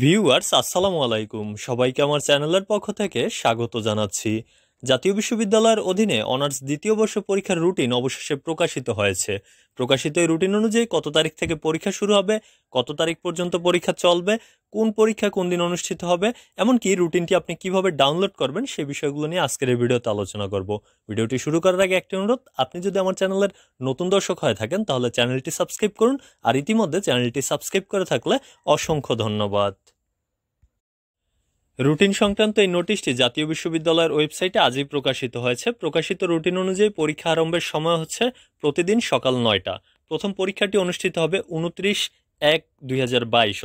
viewers আসসালামু আলাইকুম সবাইকে আমার চ্যানেলের পক্ষ থেকে স্বাগত জানাচ্ছি জাতীয় বিশ্ববিদ্যালয়ের অধীনে অনার্স দ্বিতীয় বর্ষ পরীক্ষার রুটিন অবশেষে প্রকাশিত হয়েছে প্রকাশিত এই রুটিন অনুযায়ী কত তারিখ থেকে পরীক্ষা শুরু হবে কত তারিখ পর্যন্ত পরীক্ষা চলবে কোন পরীক্ষা কোন দিন অনুষ্ঠিত হবে এমনকি রুটিনটি আপনি কিভাবে ডাউনলোড করবেন সেই বিষয়গুলো নিয়ে আজকের এই ভিডিওতে আলোচনা করব ভিডিওটি শুরু করার আগে একটি অনুরোধ আপনি যদি আমার চ্যানেলের নতুন দর্শক হয়ে থাকেন তাহলে চ্যানেলটি সাবস্ক্রাইব করুন আর ইতিমধ্যে চ্যানেলটি সাবস্ক্রাইব করে থাকলে অসংখ্য ধন্যবাদ রুটিন সংক্রান্ত এই নোটিশটি জাতীয় বিশ্ববিদ্যালয়ের ওয়েবসাইটে আজই প্রকাশিত হয়েছে প্রকাশিত রুটিন অনুযায়ী পরীক্ষা আরম্ভের সময় হচ্ছে প্রতিদিন সকাল নয়টা প্রথম পরীক্ষাটি অনুষ্ঠিত হবে উনত্রিশ এক দুই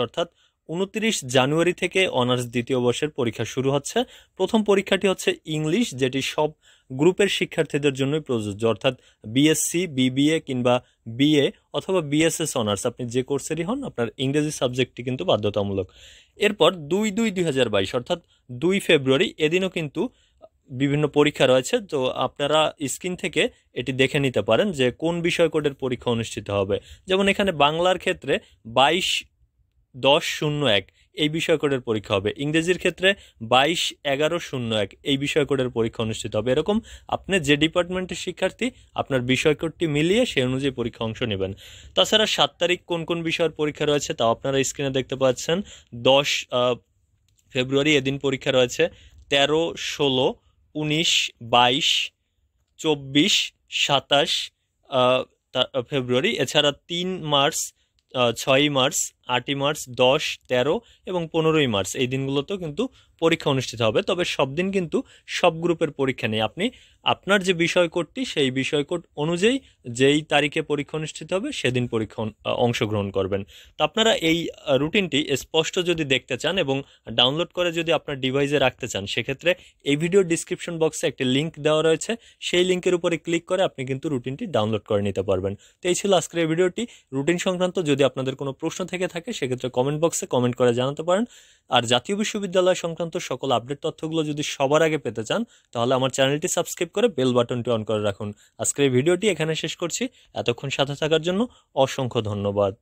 অর্থাৎ উনত্রিশ জানুয়ারি থেকে অনার্স দ্বিতীয় বর্ষের পরীক্ষা শুরু হচ্ছে প্রথম পরীক্ষাটি হচ্ছে ইংলিশ যেটি সব গ্রুপের শিক্ষার্থীদের জন্যই প্রযোজ্য অর্থাৎ বিএসসি বিবিএ কিংবা বিএ অথবা বিএসএস অনার্স আপনি যে কোর্সেরই হন আপনার ইংরেজি সাবজেক্টটি কিন্তু বাধ্যতামূলক এরপর দুই দুই দুই হাজার বাইশ অর্থাৎ দুই ফেব্রুয়ারি এদিনও কিন্তু বিভিন্ন পরীক্ষা রয়েছে তো আপনারা স্ক্রিন থেকে এটি দেখে নিতে পারেন যে কোন বিষয় কোডের পরীক্ষা অনুষ্ঠিত হবে যেমন এখানে বাংলার ক্ষেত্রে বাইশ দশ শূন্য এক এই বিষয় কোডের পরীক্ষা হবে ইংরেজির ক্ষেত্রে বাইশ এগারো শূন্য এক এই বিষয় কোডের পরীক্ষা অনুষ্ঠিত হবে এরকম আপনি যে ডিপার্টমেন্টের শিক্ষার্থী আপনার বিষয় কোডটি মিলিয়ে সেই অনুযায়ী পরীক্ষা অংশ নেবেন তাছাড়া সাত তারিখ কোন কোন বিষয়ের পরীক্ষা রয়েছে তাও আপনারা স্ক্রিনে দেখতে পাচ্ছেন দশ ফেব্রুয়ারি এদিন পরীক্ষা রয়েছে তেরো ষোলো উনিশ বাইশ চব্বিশ সাতাশ ফেব্রুয়ারি এছাড়া তিন মার্চ ছয়ই মার্চ আটই মার্চ দশ তেরো এবং পনেরোই মার্চ এই দিনগুলোতেও কিন্তু পরীক্ষা অনুষ্ঠিত হবে তবে সব দিন কিন্তু সব গ্রুপের পরীক্ষা নেই আপনি আপনার যে বিষয় বিষয়কোডটি সেই বিষয় বিষয়কোড অনুযায়ী যেই তারিখে পরীক্ষা অনুষ্ঠিত হবে সেদিন পরীক্ষা অংশগ্রহণ করবেন তো আপনারা এই রুটিনটি স্পষ্ট যদি দেখতে চান এবং ডাউনলোড করে যদি আপনার ডিভাইসে রাখতে চান সেক্ষেত্রে এই ভিডিও ডিসক্রিপশন বক্সে একটি লিঙ্ক দেওয়া রয়েছে সেই লিঙ্কের উপরে ক্লিক করে আপনি কিন্তু রুটিনটি ডাউনলোড করে নিতে পারবেন তো এই ছিল আজকের এই ভিডিওটি রুটিন সংক্রান্ত যদি আপনাদের কোনো প্রশ্ন থেকে থাকে সেক্ষেত্রে কমেন্ট বক্সে কমেন্ট করে জানাতে পারেন আর জাতীয় বিশ্ববিদ্যালয় সংক্রান্ত সকল আপডেট তথ্যগুলো যদি সবার আগে পেতে চান তাহলে আমার চ্যানেলটি সাবস্ক্রাইব করে বেল বাটনটি অন করে রাখুন আজকের এই ভিডিওটি এখানে শেষ করছি এতক্ষণ সাথে থাকার জন্য অসংখ্য ধন্যবাদ